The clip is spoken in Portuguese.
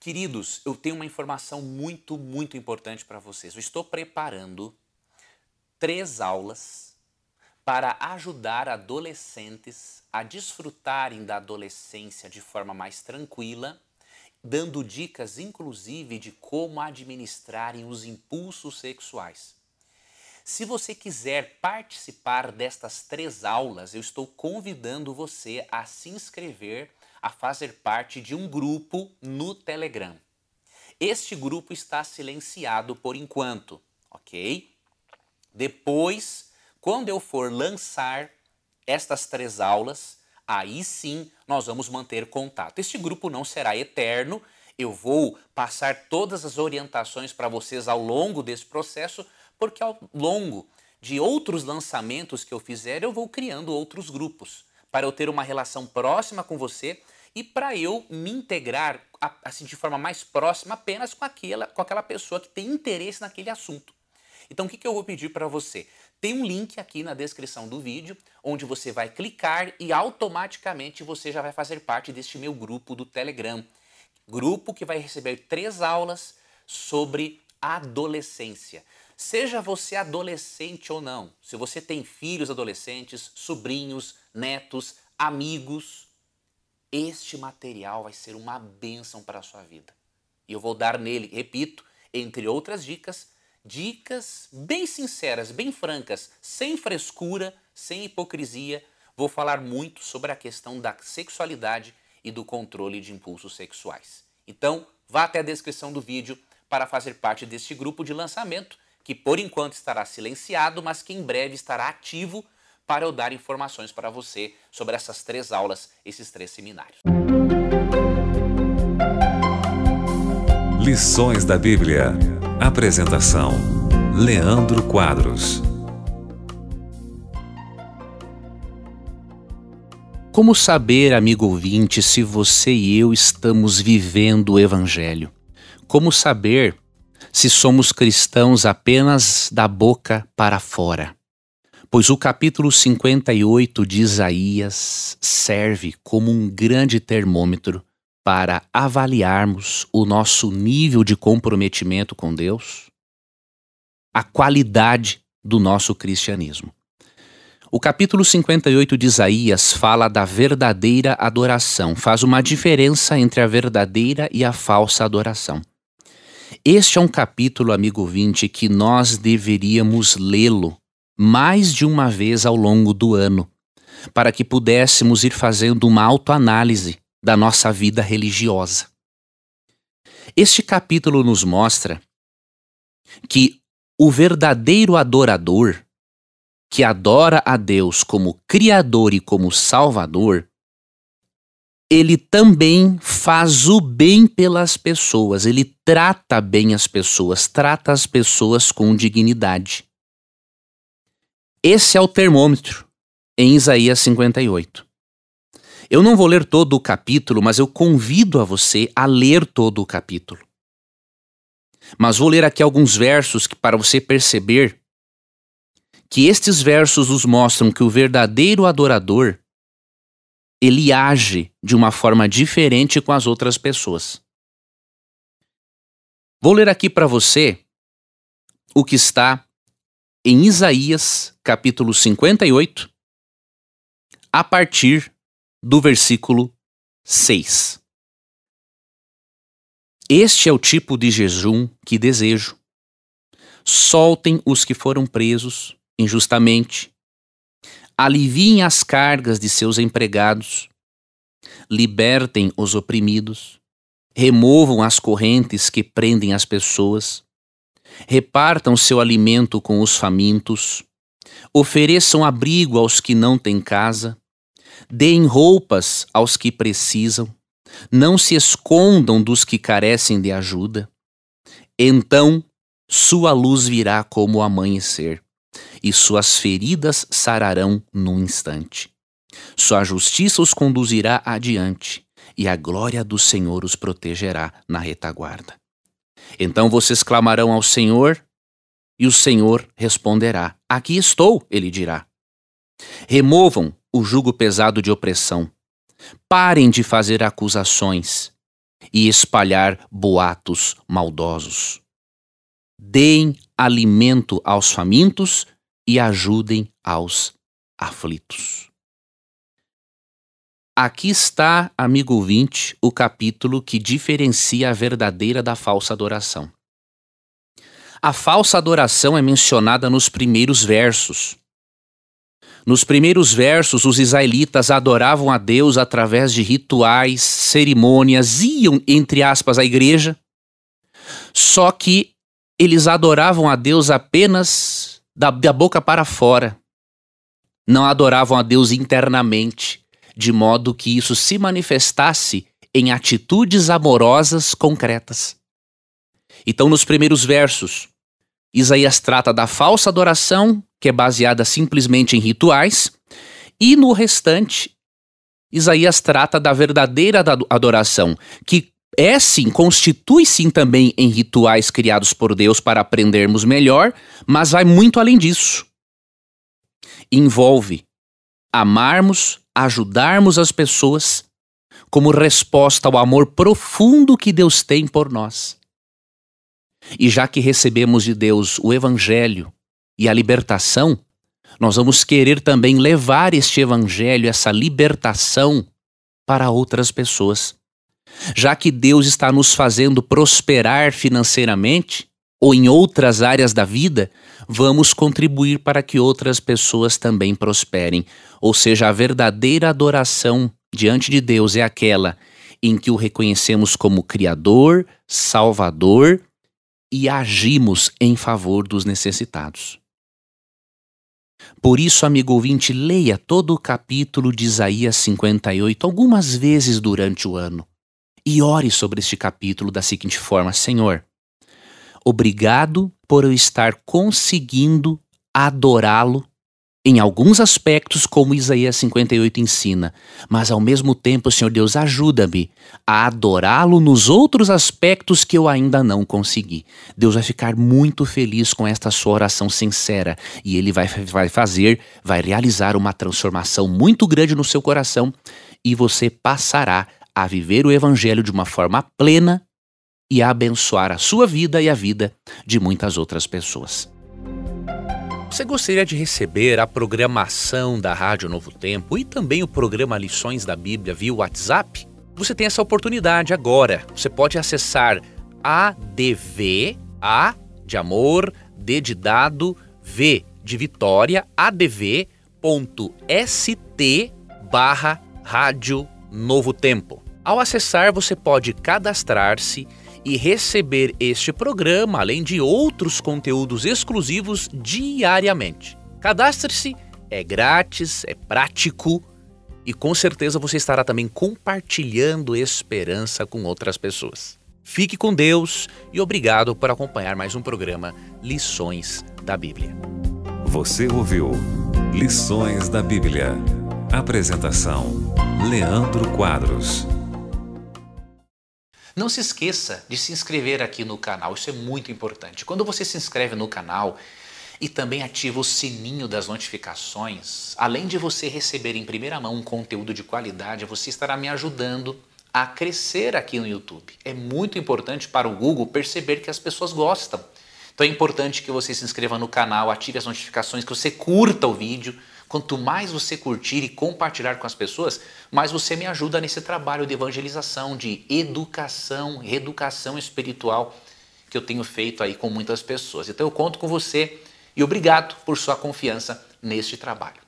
Queridos, eu tenho uma informação muito, muito importante para vocês. Eu estou preparando três aulas para ajudar adolescentes a desfrutarem da adolescência de forma mais tranquila, dando dicas, inclusive, de como administrarem os impulsos sexuais. Se você quiser participar destas três aulas, eu estou convidando você a se inscrever a fazer parte de um grupo no Telegram. Este grupo está silenciado por enquanto, ok? Depois, quando eu for lançar estas três aulas, aí sim nós vamos manter contato. Este grupo não será eterno, eu vou passar todas as orientações para vocês ao longo desse processo, porque ao longo de outros lançamentos que eu fizer, eu vou criando outros grupos para eu ter uma relação próxima com você e para eu me integrar assim de forma mais próxima apenas com aquela, com aquela pessoa que tem interesse naquele assunto. Então o que, que eu vou pedir para você? Tem um link aqui na descrição do vídeo onde você vai clicar e automaticamente você já vai fazer parte deste meu grupo do Telegram. Grupo que vai receber três aulas sobre adolescência. Seja você adolescente ou não, se você tem filhos adolescentes, sobrinhos, netos, amigos, este material vai ser uma bênção para a sua vida. E eu vou dar nele, repito, entre outras dicas, dicas bem sinceras, bem francas, sem frescura, sem hipocrisia. Vou falar muito sobre a questão da sexualidade e do controle de impulsos sexuais. Então, vá até a descrição do vídeo para fazer parte deste grupo de lançamento que por enquanto estará silenciado, mas que em breve estará ativo para eu dar informações para você sobre essas três aulas, esses três seminários. Lições da Bíblia. Apresentação: Leandro Quadros. Como saber, amigo ouvinte, se você e eu estamos vivendo o Evangelho? Como saber se somos cristãos apenas da boca para fora. Pois o capítulo 58 de Isaías serve como um grande termômetro para avaliarmos o nosso nível de comprometimento com Deus, a qualidade do nosso cristianismo. O capítulo 58 de Isaías fala da verdadeira adoração, faz uma diferença entre a verdadeira e a falsa adoração. Este é um capítulo, amigo vinte, que nós deveríamos lê-lo mais de uma vez ao longo do ano, para que pudéssemos ir fazendo uma autoanálise da nossa vida religiosa. Este capítulo nos mostra que o verdadeiro adorador, que adora a Deus como Criador e como Salvador, ele também faz o bem pelas pessoas, ele trata bem as pessoas, trata as pessoas com dignidade. Esse é o termômetro em Isaías 58. Eu não vou ler todo o capítulo, mas eu convido a você a ler todo o capítulo. Mas vou ler aqui alguns versos que, para você perceber que estes versos nos mostram que o verdadeiro adorador ele age de uma forma diferente com as outras pessoas. Vou ler aqui para você o que está em Isaías, capítulo 58, a partir do versículo 6. Este é o tipo de jejum que desejo. Soltem os que foram presos injustamente, aliviem as cargas de seus empregados, libertem os oprimidos, removam as correntes que prendem as pessoas, repartam seu alimento com os famintos, ofereçam abrigo aos que não têm casa, deem roupas aos que precisam, não se escondam dos que carecem de ajuda. Então sua luz virá como o amanhecer e suas feridas sararão num instante. Sua justiça os conduzirá adiante, e a glória do Senhor os protegerá na retaguarda. Então vocês clamarão ao Senhor, e o Senhor responderá: Aqui estou, ele dirá. Removam o jugo pesado de opressão. Parem de fazer acusações e espalhar boatos maldosos deem alimento aos famintos e ajudem aos aflitos. Aqui está, amigo ouvinte, o capítulo que diferencia a verdadeira da falsa adoração. A falsa adoração é mencionada nos primeiros versos. Nos primeiros versos, os israelitas adoravam a Deus através de rituais, cerimônias, iam, entre aspas, à igreja. Só que eles adoravam a Deus apenas da, da boca para fora. Não adoravam a Deus internamente, de modo que isso se manifestasse em atitudes amorosas concretas. Então, nos primeiros versos, Isaías trata da falsa adoração, que é baseada simplesmente em rituais, e no restante, Isaías trata da verdadeira adoração, que é sim, constitui sim também em rituais criados por Deus para aprendermos melhor, mas vai muito além disso. Envolve amarmos, ajudarmos as pessoas como resposta ao amor profundo que Deus tem por nós. E já que recebemos de Deus o Evangelho e a libertação, nós vamos querer também levar este Evangelho, essa libertação, para outras pessoas. Já que Deus está nos fazendo prosperar financeiramente ou em outras áreas da vida, vamos contribuir para que outras pessoas também prosperem. Ou seja, a verdadeira adoração diante de Deus é aquela em que o reconhecemos como Criador, Salvador e agimos em favor dos necessitados. Por isso, amigo ouvinte, leia todo o capítulo de Isaías 58 algumas vezes durante o ano e ore sobre este capítulo da seguinte forma: Senhor, obrigado por eu estar conseguindo adorá-lo em alguns aspectos, como Isaías 58 ensina, mas ao mesmo tempo, Senhor Deus, ajuda-me a adorá-lo nos outros aspectos que eu ainda não consegui. Deus vai ficar muito feliz com esta sua oração sincera e ele vai, vai fazer, vai realizar uma transformação muito grande no seu coração e você passará a viver o Evangelho de uma forma plena e a abençoar a sua vida e a vida de muitas outras pessoas. Você gostaria de receber a programação da Rádio Novo Tempo e também o programa Lições da Bíblia via WhatsApp? Você tem essa oportunidade agora. Você pode acessar adv, a de amor, d de dado, v de vitória, adv.st barra Rádio Novo Tempo. Ao acessar, você pode cadastrar-se e receber este programa, além de outros conteúdos exclusivos diariamente. Cadastre-se, é grátis, é prático e com certeza você estará também compartilhando esperança com outras pessoas. Fique com Deus e obrigado por acompanhar mais um programa Lições da Bíblia. Você ouviu Lições da Bíblia. Apresentação: Leandro Quadros. Não se esqueça de se inscrever aqui no canal, isso é muito importante. Quando você se inscreve no canal e também ativa o sininho das notificações, além de você receber em primeira mão um conteúdo de qualidade, você estará me ajudando a crescer aqui no YouTube. É muito importante para o Google perceber que as pessoas gostam. Então é importante que você se inscreva no canal, ative as notificações, que você curta o vídeo, Quanto mais você curtir e compartilhar com as pessoas, mais você me ajuda nesse trabalho de evangelização, de educação, reeducação espiritual que eu tenho feito aí com muitas pessoas. Então eu conto com você e obrigado por sua confiança neste trabalho.